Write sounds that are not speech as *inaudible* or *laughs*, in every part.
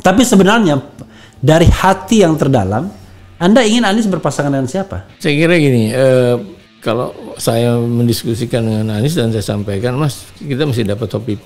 Tapi sebenarnya dari hati yang terdalam, Anda ingin Anies berpasangan dengan siapa? Saya kira gini, eh, kalau saya mendiskusikan dengan Anies dan saya sampaikan, Mas, kita mesti dapat topi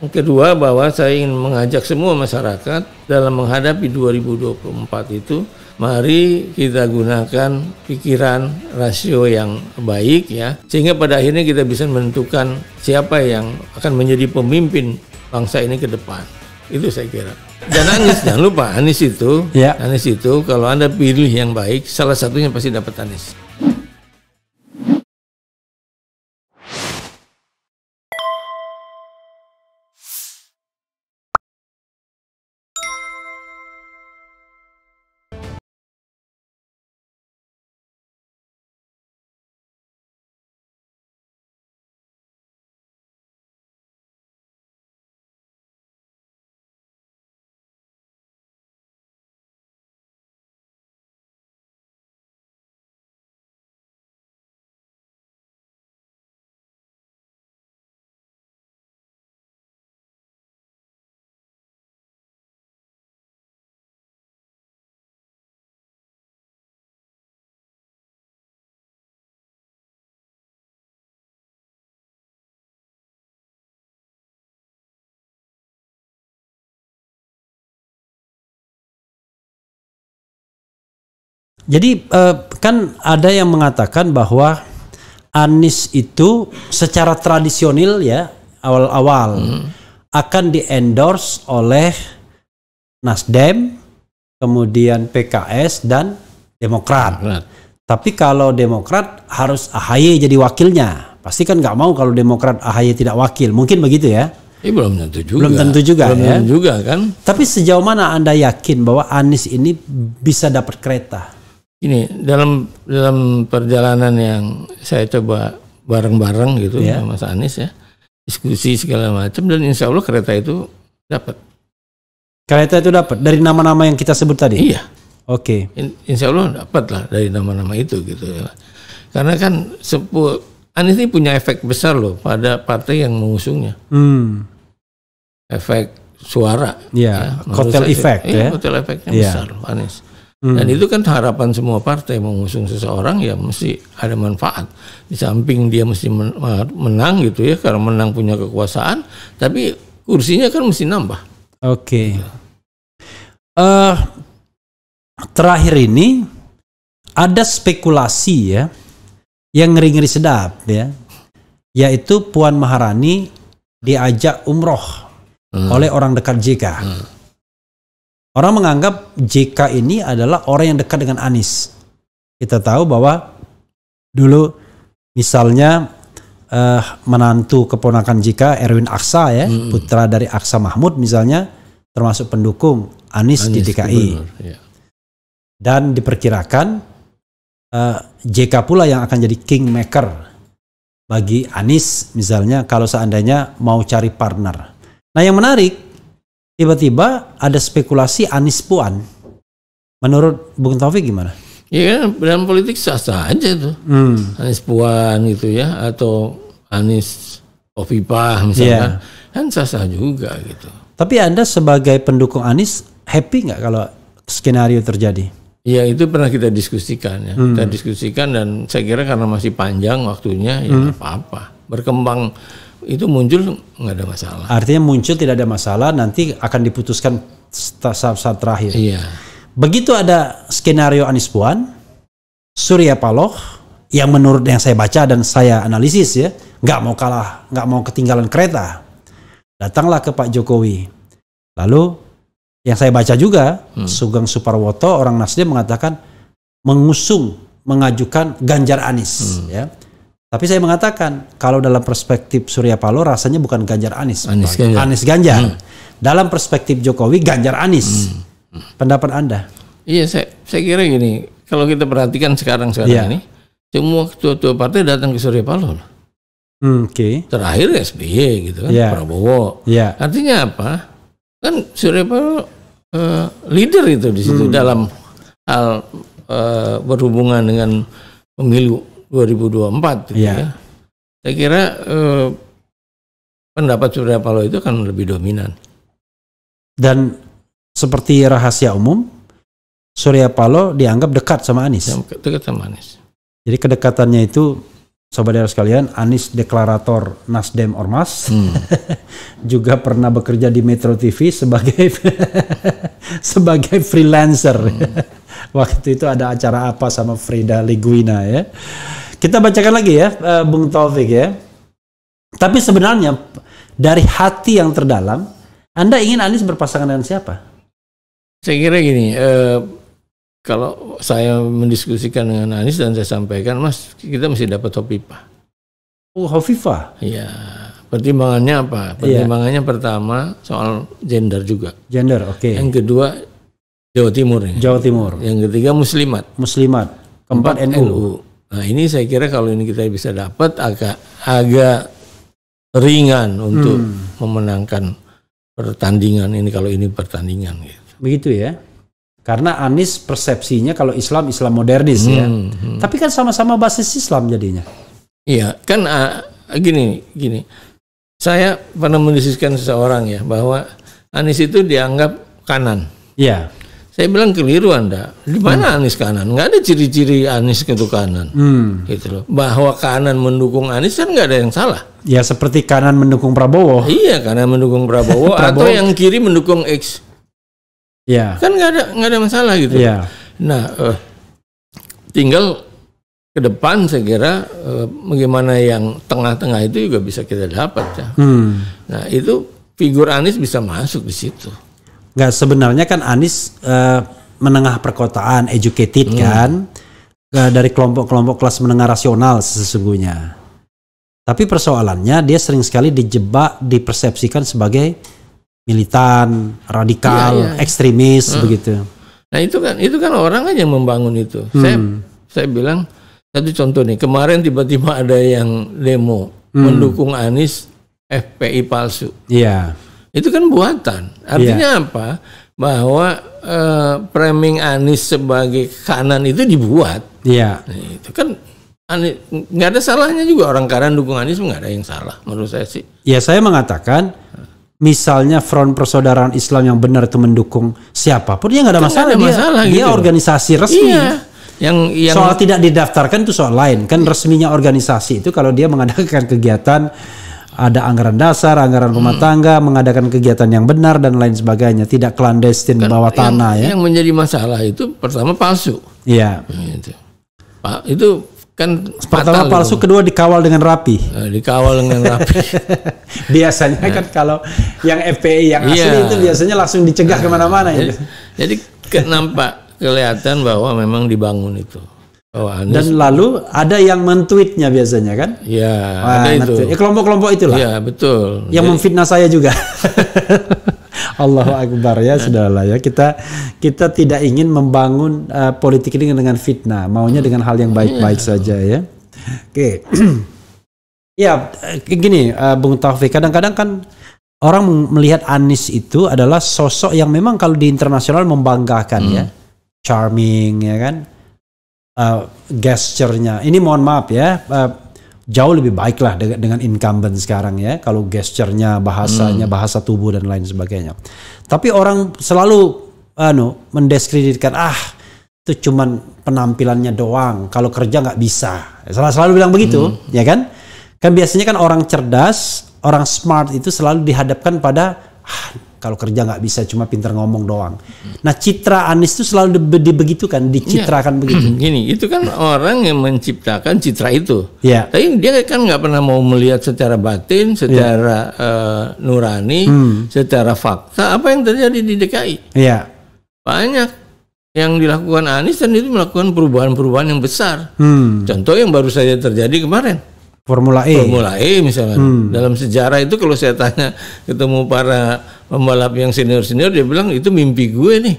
Yang Kedua bahwa saya ingin mengajak semua masyarakat dalam menghadapi 2024 itu mari kita gunakan pikiran rasio yang baik ya sehingga pada akhirnya kita bisa menentukan siapa yang akan menjadi pemimpin bangsa ini ke depan. Itu saya kira. Dan Anies jangan lupa Anies itu, ya. Anies itu kalau anda pilih yang baik, salah satunya pasti dapat Anies. Jadi uh, kan ada yang mengatakan bahwa Anies itu secara tradisional ya awal-awal hmm. akan diendorse oleh Nasdem, kemudian PKS dan Demokrat. Demokrat. Tapi kalau Demokrat harus AHY jadi wakilnya. Pasti kan nggak mau kalau Demokrat AHY tidak wakil. Mungkin begitu ya? Eh, belum tentu juga. Belum tentu juga belum ya. Tentu juga kan. Tapi sejauh mana Anda yakin bahwa Anies ini bisa dapat kereta? ini dalam dalam perjalanan yang saya coba bareng-bareng gitu yeah. sama Mas Anies ya diskusi segala macam dan insya Allah kereta itu dapat kereta itu dapat dari nama-nama yang kita sebut tadi iya oke okay. insya Allah dapat lah dari nama-nama itu gitu ya karena kan sepuh Anies ini punya efek besar loh pada partai yang mengusungnya hmm. efek suara yeah. ya, hotel efek iya, ya hotel efeknya yeah. besar loh Anies Hmm. Dan itu kan harapan semua partai mengusung seseorang ya mesti ada manfaat. Di samping dia mesti menang gitu ya karena menang punya kekuasaan, tapi kursinya kan mesti nambah. Oke. Okay. Uh, eh, terakhir ini ada spekulasi ya yang ngeri-ngeri sedap ya, yaitu Puan Maharani diajak umroh hmm. oleh orang dekat JK. Hmm. Orang menganggap JK ini adalah orang yang dekat dengan Anies. Kita tahu bahwa dulu misalnya uh, menantu keponakan JK Erwin Aksa ya, hmm. putra dari Aksa Mahmud misalnya termasuk pendukung Anies, Anies di DKI. Ya. Dan diperkirakan uh, eh, JK pula yang akan jadi kingmaker bagi Anies misalnya kalau seandainya mau cari partner. Nah, yang menarik tiba-tiba ada spekulasi Anis Puan. Menurut Bung Taufik gimana? Iya, dalam politik sah-sah aja tuh. Hmm. Anies Puan gitu ya atau Anis Ofipah misalnya yeah. kan sah-sah juga gitu. Tapi Anda sebagai pendukung Anis happy nggak kalau skenario terjadi? Iya itu pernah kita diskusikan ya. Hmm. Kita diskusikan dan saya kira karena masih panjang waktunya ya hmm. apa-apa. Berkembang itu muncul nggak ada masalah. Artinya muncul tidak ada masalah, nanti akan diputuskan saat-saat terakhir. Iya. Begitu ada skenario Anies Puan, Surya Paloh, yang menurut yang saya baca dan saya analisis ya, nggak mau kalah, nggak mau ketinggalan kereta. Datanglah ke Pak Jokowi. Lalu yang saya baca juga, hmm. Sugeng Suparwoto orang Nasdem mengatakan mengusung, mengajukan Ganjar Anies hmm. ya tapi saya mengatakan kalau dalam perspektif Surya Paloh rasanya bukan Ganjar Anis. Anis Ganjar. Anies Ganjar. Hmm. Dalam perspektif Jokowi Ganjar Anis. Hmm. Pendapat Anda? Iya, saya saya kira gini, kalau kita perhatikan sekarang sekarang iya. ini semua ketua-ketua partai datang ke Surya Paloh. Hmm, Oke. Okay. Terakhir SBY gitu kan, yeah. Prabowo. Yeah. Artinya apa? Kan Surya Paloh eh, leader itu di situ hmm. dalam hal uh, berhubungan dengan pemilu 2024 gitu yeah. ya. Saya kira eh, pendapat Surya Paloh itu kan lebih dominan. Dan seperti rahasia umum, Surya Paloh dianggap dekat sama Anies. Dekat sama Anies. Jadi kedekatannya itu sobat daerah sekalian, Anies deklarator Nasdem Ormas hmm. *laughs* juga pernah bekerja di Metro TV sebagai *laughs* sebagai freelancer. Hmm. *laughs* Waktu itu ada acara apa sama Frida Liguina ya. Kita bacakan lagi ya, eh, Bung Taufik ya. Tapi sebenarnya dari hati yang terdalam, Anda ingin Anies berpasangan dengan siapa? Saya kira gini, eh, kalau saya mendiskusikan dengan Anies dan saya sampaikan, Mas, kita mesti dapat topi pa. Oh, Hovifa. Iya. Pertimbangannya apa? Iya. Pertimbangannya iya. pertama soal gender juga. Gender, oke. Okay. Yang kedua Jawa Timur. Ya. Jawa Timur. Yang ketiga Muslimat. Muslimat. Keempat, NU. Nah ini saya kira kalau ini kita bisa dapat agak agak ringan untuk hmm. memenangkan pertandingan ini kalau ini pertandingan. Gitu. Begitu ya. Karena Anies persepsinya kalau Islam Islam modernis ya. hmm, ya. Hmm. Tapi kan sama-sama basis Islam jadinya. Iya, kan uh, gini gini. Saya pernah mendiskusikan seseorang ya bahwa Anies itu dianggap kanan. Iya. Saya bilang keliru Anda. Di mana hmm. Anies kanan? Nggak ada ciri-ciri Anies itu kanan. Hmm. Gitu loh. Bahwa kanan mendukung Anies kan nggak ada yang salah. Ya seperti kanan mendukung Prabowo. Iya, kanan mendukung Prabowo, *laughs* Prabowo. atau yang kiri mendukung X. Ya. Kan nggak ada nggak ada masalah gitu. Ya. Nah, eh, tinggal ke depan saya kira eh, bagaimana yang tengah-tengah itu juga bisa kita dapat ya. Hmm. Nah, itu figur Anies bisa masuk di situ nggak sebenarnya kan Anies uh, eh, menengah perkotaan, educated hmm. kan, uh, dari kelompok-kelompok kelas menengah rasional sesungguhnya. Tapi persoalannya dia sering sekali dijebak, dipersepsikan sebagai militan, radikal, iya, iya. ekstremis hmm. begitu. Nah itu kan itu kan orang aja yang membangun itu. Hmm. Saya saya bilang satu contoh nih kemarin tiba-tiba ada yang demo hmm. mendukung Anies FPI palsu. Iya. Yeah itu kan buatan. Artinya yeah. apa? Bahwa eh, framing Anies sebagai kanan itu dibuat. Iya. Nah, itu kan Anies nggak ada salahnya juga orang kanan dukung Anies nggak ada yang salah menurut saya sih. Ya saya mengatakan misalnya Front Persaudaraan Islam yang benar itu mendukung siapapun dia ya nggak ada, masalah. ada masalah dia, gitu. dia organisasi resmi iya. yang, yang soal tidak didaftarkan itu soal lain kan resminya organisasi itu kalau dia mengadakan kegiatan ada anggaran dasar, anggaran rumah hmm. tangga, mengadakan kegiatan yang benar dan lain sebagainya, tidak klandestin kan nah, bawah yang, tanah ya. Yang menjadi masalah itu pertama palsu. Iya. Itu. Pak itu kan pertama palsu, dong. kedua dikawal dengan rapi. Nah, dikawal dengan rapi. *laughs* biasanya nah. kan kalau yang FPI yang iya. asli ya. itu biasanya langsung dicegah nah. kemana-mana. Ya. Jadi, jadi kenapa kelihatan bahwa memang dibangun itu. Oh, Anies. Dan lalu ada yang mentweetnya biasanya kan? Iya, ada itu. Ya, kelompok-kelompok itulah. Iya, betul. Yang Jadi... memfitnah saya juga. *laughs* Allahu Akbar ya saudara ya kita kita tidak ingin membangun uh, politik ini dengan fitnah maunya dengan hal yang baik-baik iya. saja ya oke okay. *clears throat* ya eh, gini uh, Bung Taufik kadang-kadang kan orang melihat Anies itu adalah sosok yang memang kalau di internasional membanggakan ya. hmm. ya charming ya kan uh, eh, gesturnya. Ini mohon maaf ya, uh, jauh lebih baik lah dengan incumbent sekarang ya. Kalau gesturnya, bahasanya, hmm. bahasa tubuh dan lain sebagainya. Tapi orang selalu anu uh, mendiskreditkan ah itu cuma penampilannya doang. Kalau kerja nggak bisa. Selalu selalu bilang begitu, hmm. ya kan? Kan biasanya kan orang cerdas, orang smart itu selalu dihadapkan pada ah, kalau kerja nggak bisa cuma pinter ngomong doang. Nah citra Anies itu selalu di, dibegitukan, dicitrakan ya. begitu. *clears throat* Gini, itu kan orang yang menciptakan citra itu. Ya. Tapi dia kan nggak pernah mau melihat secara batin, secara ya. uh, nurani, hmm. secara fakta apa yang terjadi di DKI. Iya. Banyak yang dilakukan Anies dan itu melakukan perubahan-perubahan yang besar. Hmm. Contoh yang baru saja terjadi kemarin Formula E. Formula E misalnya. Hmm. Dalam sejarah itu kalau saya tanya ketemu para pembalap yang senior-senior dia bilang itu mimpi gue nih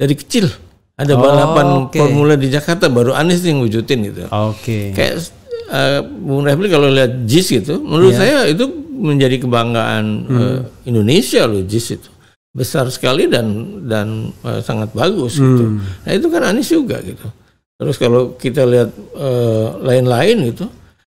dari kecil. Ada oh, balapan okay. formula di Jakarta baru Anies yang wujudin gitu. Oke. Okay. Kayak uh, Bung Refli kalau lihat JIS gitu, menurut yeah. saya itu menjadi kebanggaan hmm. uh, Indonesia loh JIS itu. Besar sekali dan dan uh, sangat bagus gitu. hmm. gitu. Nah, itu kan Anies juga gitu. Terus kalau kita lihat lain-lain uh, lain -lain gitu,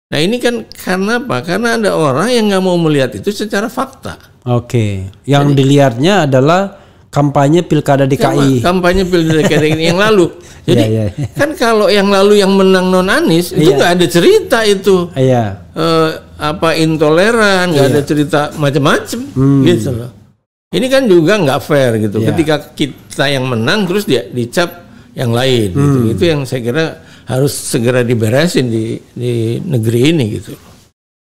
Nah ini kan karena apa? Karena ada orang yang nggak mau melihat itu secara fakta. Oke, yang Jadi, dilihatnya adalah kampanye pilkada DKI. Kampanye pilkada DKI *laughs* yang lalu. Iya, Jadi yeah, yeah. kan kalau yang lalu yang menang non Anies itu iya. nggak ada cerita itu. Iya. Eh, apa intoleran, nggak ada iya. cerita macam-macam hmm. gitu loh. Ini kan juga nggak fair gitu. Ketika kita yang menang terus dia dicap yang lain. Gitu. Hmm. Gitu. Itu yang saya kira harus segera diberesin di di negeri ini gitu.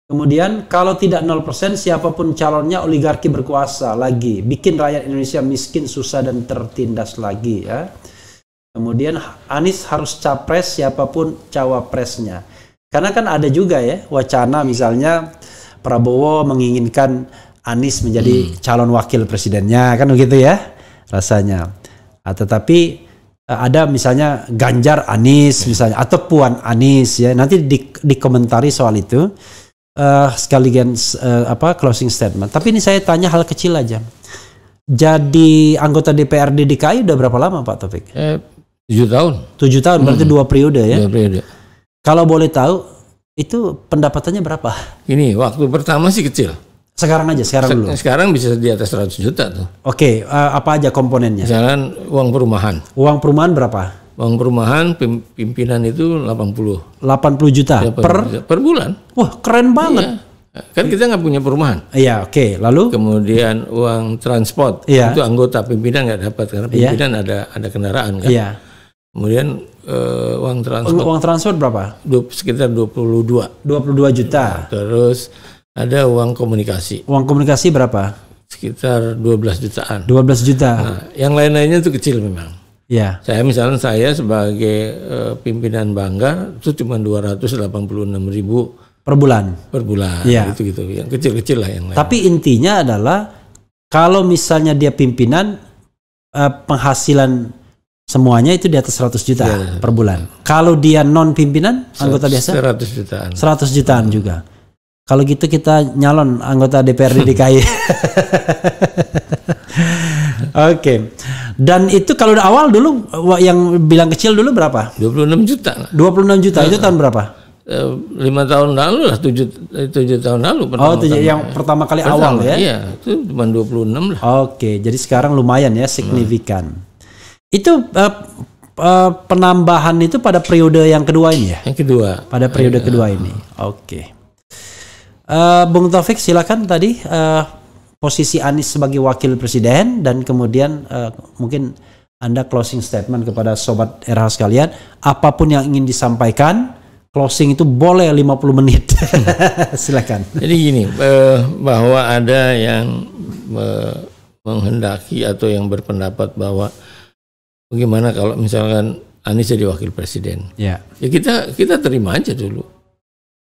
Kemudian kalau tidak 0% siapapun calonnya oligarki berkuasa lagi, bikin rakyat Indonesia miskin, susah dan tertindas lagi ya. Kemudian Anies harus capres siapapun cawapresnya. Karena kan ada juga ya wacana misalnya Prabowo menginginkan Anies menjadi hmm. calon wakil presidennya kan begitu ya rasanya. Nah, tetapi Eh, ada misalnya Ganjar Anis iya. misalnya atau Puan Anis ya nanti di, dikomentari soal itu uh, eh, sekaligus uh, eh, apa closing statement tapi ini saya tanya hal kecil aja jadi anggota DPRD DKI udah berapa lama Pak Taufik? Eh, 7 tahun. 7 tahun hmm. berarti dua periode ya. Dua periode. Kalau boleh tahu itu pendapatannya berapa? Ini waktu pertama sih kecil. Sekarang aja, sekarang Se dulu. Sekarang bisa di atas 100 juta tuh. Oke, okay, uh, eh, apa aja komponennya? Jangan uang perumahan. Uang perumahan berapa? Uang perumahan pimpinan itu 80. 80 juta ya, per, per per bulan. Wah, keren iya. banget. Iya. Kan kita nggak punya perumahan. Iya, oke. Okay. Lalu kemudian uang transport iya. itu anggota pimpinan nggak dapat karena iya. pimpinan iya. ada ada kendaraan kan. Iya. Kemudian uh, uang transport. Uang transport berapa? Du sekitar 22. 22 juta. terus ada uang komunikasi. Uang komunikasi berapa? Sekitar 12 jutaan. 12 juta. Nah, yang lain-lainnya itu kecil memang. Ya. Saya misalnya saya sebagai uh, pimpinan bangga itu cuma 286 ribu per bulan. Per bulan. Ya. Gitu gitu. Yang kecil-kecil lah yang lain. Tapi intinya adalah kalau misalnya dia pimpinan uh, penghasilan semuanya itu di atas 100 juta ya, per bulan. Ya. Kalau dia non pimpinan anggota biasa 100 jutaan. 100 jutaan juga. Kalau gitu kita nyalon anggota DPRD DKI. *laughs* Oke. Okay. Dan itu kalau awal dulu yang bilang kecil dulu berapa? 26 juta. 26 juta. Nah, itu tahun berapa? Eh, lima tahun lalu lah tujuh eh, tujuh tahun lalu oh, pertama oh tujuh yang pertama kali pertama, awal ya iya itu cuma 26 lah oke jadi sekarang lumayan ya signifikan hmm. itu uh, uh, penambahan itu pada periode yang kedua ini ya yang kedua pada periode Ayo, iya. kedua ini oke Eh, Bung Taufik silakan tadi uh, posisi Anies sebagai wakil presiden dan kemudian uh, mungkin Anda closing statement kepada sobat RH sekalian, apapun yang ingin disampaikan, closing itu boleh 50 menit. *laughs* silakan. Jadi gini, uh, bahwa ada yang uh, menghendaki atau yang berpendapat bahwa bagaimana kalau misalkan Anies jadi wakil presiden. Ya. Ya kita kita terima aja dulu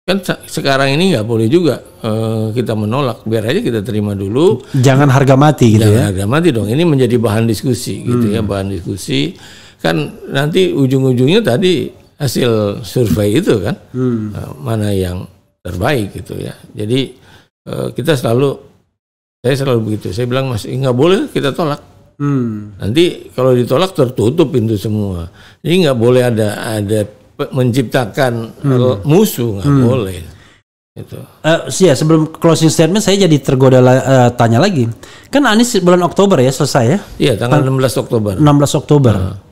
kan sekarang ini nggak boleh juga uh, kita menolak biar aja kita terima dulu jangan harga mati gitu jangan ya harga mati dong ini menjadi bahan diskusi gitu ya hmm. bahan diskusi kan nanti ujung-ujungnya tadi hasil survei itu kan hmm. uh, mana yang terbaik gitu ya jadi uh, kita selalu saya selalu begitu saya bilang masih nggak boleh kita tolak hmm. nanti kalau ditolak tertutup pintu semua Ini nggak boleh ada ada menciptakan hmm. musuh nggak hmm. boleh. Gitu. Uh, ya sebelum closing statement saya jadi tergoda uh, tanya lagi. Kan Anies bulan Oktober ya selesai ya? Iya tanggal kan enam 16 Oktober. 16 Oktober. Uh. Hmm.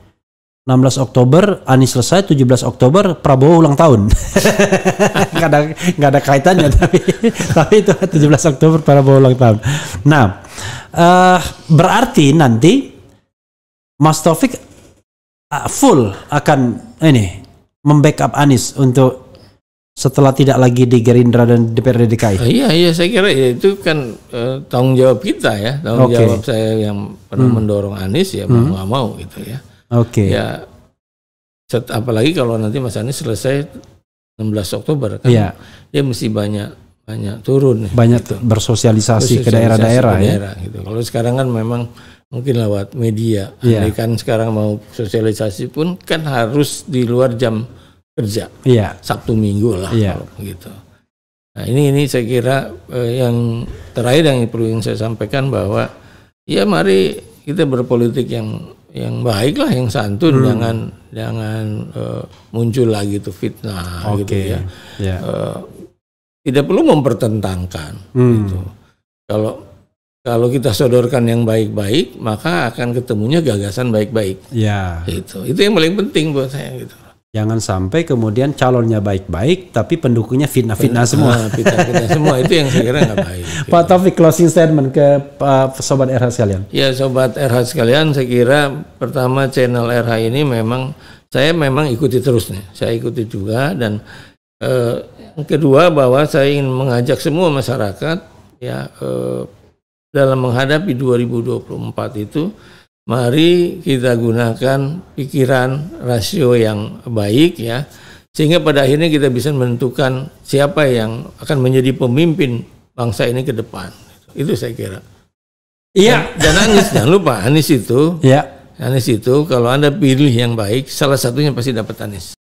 16 Oktober Anies selesai, 17 Oktober Prabowo ulang tahun. *laughs* nggak ada nggak ada kaitannya *laughs* tapi tapi itu 17 Oktober Prabowo ulang tahun. Nah, uh, berarti nanti Mas Taufik uh, full akan ini membackup Anies untuk setelah tidak lagi di Gerindra dan DPRD DKI? Ah, iya, iya saya kira itu kan uh, tanggung jawab kita ya, tanggung okay. jawab saya yang pernah hmm. mendorong Anies ya mau hmm. nggak mau gitu ya. Oke. Okay. Ya, set, apalagi kalau nanti Mas Anies selesai 16 Oktober kan, yeah. dia mesti banyak banyak turun, banyak gitu. bersosialisasi, ke daerah-daerah ya. Daerah, gitu. Kalau sekarang kan memang mungkin lewat media, yeah. kan sekarang mau sosialisasi pun kan harus di luar jam kerja. Iya. Sabtu Minggu lah iya. kalau gitu. Nah, ini ini saya kira eh, yang terakhir yang perlu yang saya sampaikan bahwa ya mari kita berpolitik yang yang baik lah, yang santun, hmm. jangan jangan uh, muncul lagi itu fitnah okay. gitu ya. Yeah. Iya. Uh, tidak perlu mempertentangkan. Hmm. Gitu. Kalau kalau kita sodorkan yang baik-baik, maka akan ketemunya gagasan baik-baik. Ya. Yeah. Itu itu yang paling penting buat saya gitu. Jangan sampai kemudian calonnya baik-baik tapi pendukungnya fitnah-fitnah semua. *laughs* Fitnah-fitnah semua itu yang saya kira nggak baik. Pak Taufik closing statement ke Pak sobat RH sekalian. Ya sobat RH sekalian, saya kira pertama channel RH ini memang saya memang ikuti terus nih. Saya ikuti juga dan eh, kedua bahwa saya ingin mengajak semua masyarakat ya eh, dalam menghadapi 2024 itu Mari kita gunakan pikiran rasio yang baik ya, sehingga pada akhirnya kita bisa menentukan siapa yang akan menjadi pemimpin bangsa ini ke depan. Itu saya kira. Iya. Dan, anis Anies *laughs* jangan lupa Anies itu. Iya. Anies itu kalau anda pilih yang baik, salah satunya pasti dapat Anies.